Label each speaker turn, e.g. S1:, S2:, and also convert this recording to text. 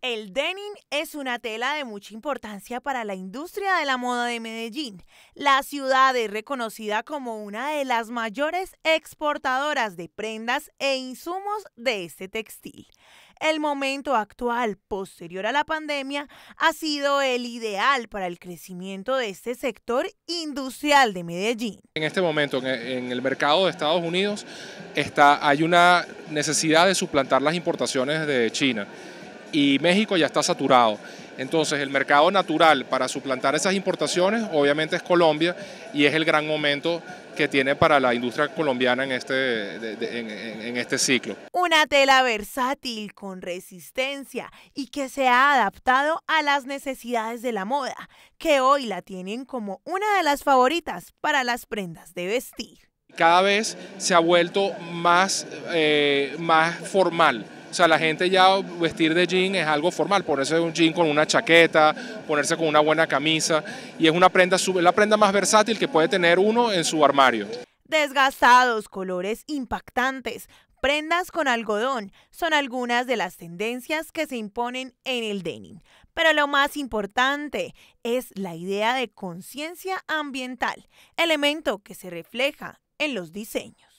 S1: El denim es una tela de mucha importancia para la industria de la moda de Medellín. La ciudad es reconocida como una de las mayores exportadoras de prendas e insumos de este textil. El momento actual, posterior a la pandemia, ha sido el ideal para el crecimiento de este sector industrial de Medellín.
S2: En este momento, en el mercado de Estados Unidos, está, hay una necesidad de suplantar las importaciones de China y México ya está saturado. Entonces el mercado natural para suplantar esas importaciones obviamente es Colombia y es el gran momento que tiene para la industria colombiana en este, en, este ciclo.
S1: Una tela versátil con resistencia y que se ha adaptado a las necesidades de la moda, que hoy la tienen como una de las favoritas para las prendas de vestir.
S2: Cada vez se ha vuelto más, eh, más formal o sea, la gente ya vestir de jean es algo formal, ponerse un jean con una chaqueta, ponerse con una buena camisa y es una prenda, la prenda más versátil que puede tener uno en su armario.
S1: Desgastados, colores impactantes, prendas con algodón son algunas de las tendencias que se imponen en el denim. Pero lo más importante es la idea de conciencia ambiental, elemento que se refleja en los diseños.